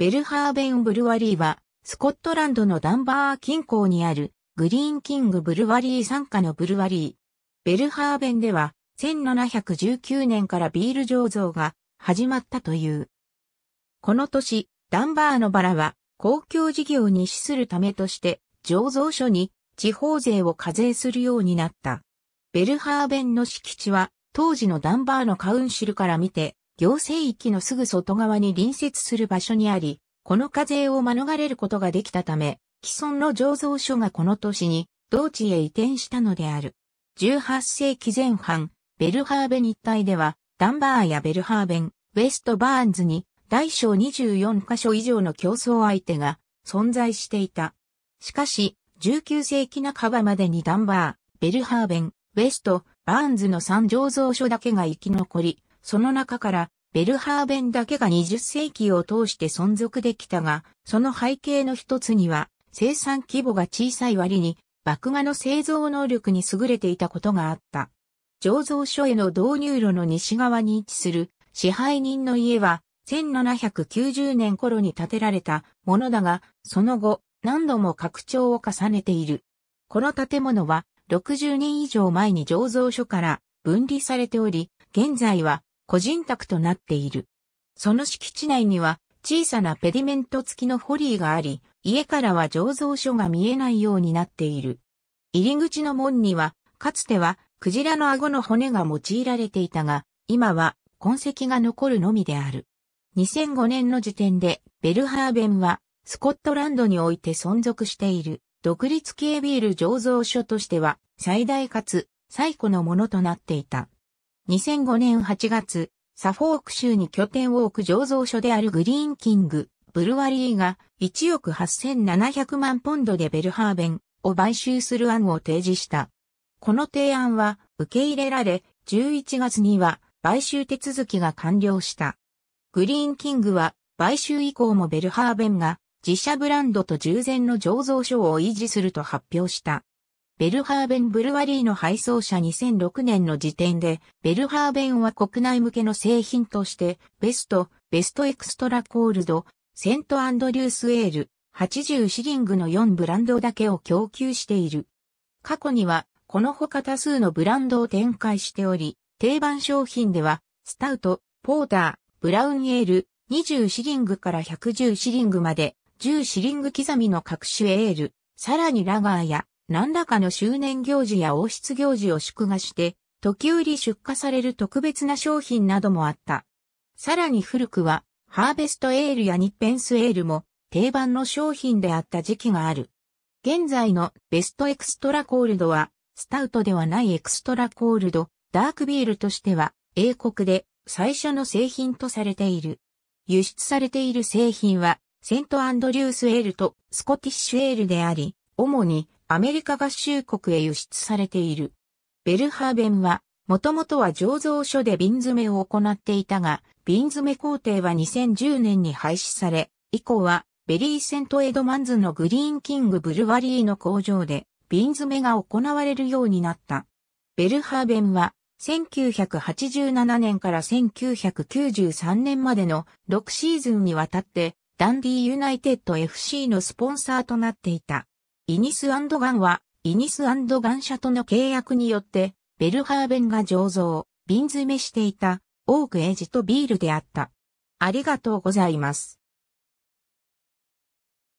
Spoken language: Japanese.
ベルハーベン・ブルワリーは、スコットランドのダンバー近郊にある、グリーンキング・ブルワリー傘下のブルワリー。ベルハーベンでは、1719年からビール醸造が始まったという。この年、ダンバーのバラは、公共事業に資するためとして、醸造所に地方税を課税するようになった。ベルハーベンの敷地は、当時のダンバーのカウンシルから見て、行政域のすぐ外側に隣接する場所にあり、この課税を免れることができたため、既存の醸造所がこの年に、同地へ移転したのである。18世紀前半、ベルハーベン一帯では、ダンバーやベルハーベン、ウェストバーンズに、大小24カ所以上の競争相手が存在していた。しかし、19世紀半ばまでにダンバー、ベルハーベン、ウェスト、バーンズの3醸造所だけが生き残り、その中からベルハーベンだけが20世紀を通して存続できたが、その背景の一つには生産規模が小さい割に麦芽の製造能力に優れていたことがあった。醸造所への導入路の西側に位置する支配人の家は1790年頃に建てられたものだが、その後何度も拡張を重ねている。この建物は60年以上前に醸造所から分離されており、現在は個人宅となっている。その敷地内には小さなペディメント付きのホリーがあり、家からは醸造所が見えないようになっている。入り口の門には、かつてはクジラの顎の骨が用いられていたが、今は痕跡が残るのみである。2005年の時点でベルハーベンはスコットランドにおいて存続している独立系ビール醸造所としては最大かつ最古のものとなっていた。2005年8月、サフォーク州に拠点を置く醸造所であるグリーンキング、ブルワリーが1億8700万ポンドでベルハーベンを買収する案を提示した。この提案は受け入れられ、11月には買収手続きが完了した。グリーンキングは買収以降もベルハーベンが自社ブランドと従前の醸造所を維持すると発表した。ベルハーベンブルワリーの配送車2006年の時点で、ベルハーベンは国内向けの製品として、ベスト、ベストエクストラコールド、セントアンドリュースエール、80シリングの4ブランドだけを供給している。過去には、この他多数のブランドを展開しており、定番商品では、スタウト、ポーター、ブラウンエール、20シリングから110シリングまで、10シリング刻みの各種エール、さらにラガーや何らかの周年行事や王室行事を祝賀して、時折出荷される特別な商品などもあった。さらに古くは、ハーベストエールやニッペンスエールも定番の商品であった時期がある。現在のベストエクストラコールドは、スタウトではないエクストラコールド、ダークビールとしては、英国で最初の製品とされている。輸出されている製品は、セントアンドリュースエールとスコティッシュエールであり、主にアメリカ合衆国へ輸出されている。ベルハーベンは、もともとは醸造所で瓶詰めを行っていたが、瓶詰め工程は2010年に廃止され、以降は、ベリーセントエドマンズのグリーンキングブルワリーの工場で、瓶詰めが行われるようになった。ベルハーベンは、1987年から1993年までの6シーズンにわたって、ダンディユナイテッド FC のスポンサーとなっていた。イニスガンは、イニスガン社との契約によって、ベルハーベンが醸造、瓶詰めしていた、オークエイジとビールであった。ありがとうございます。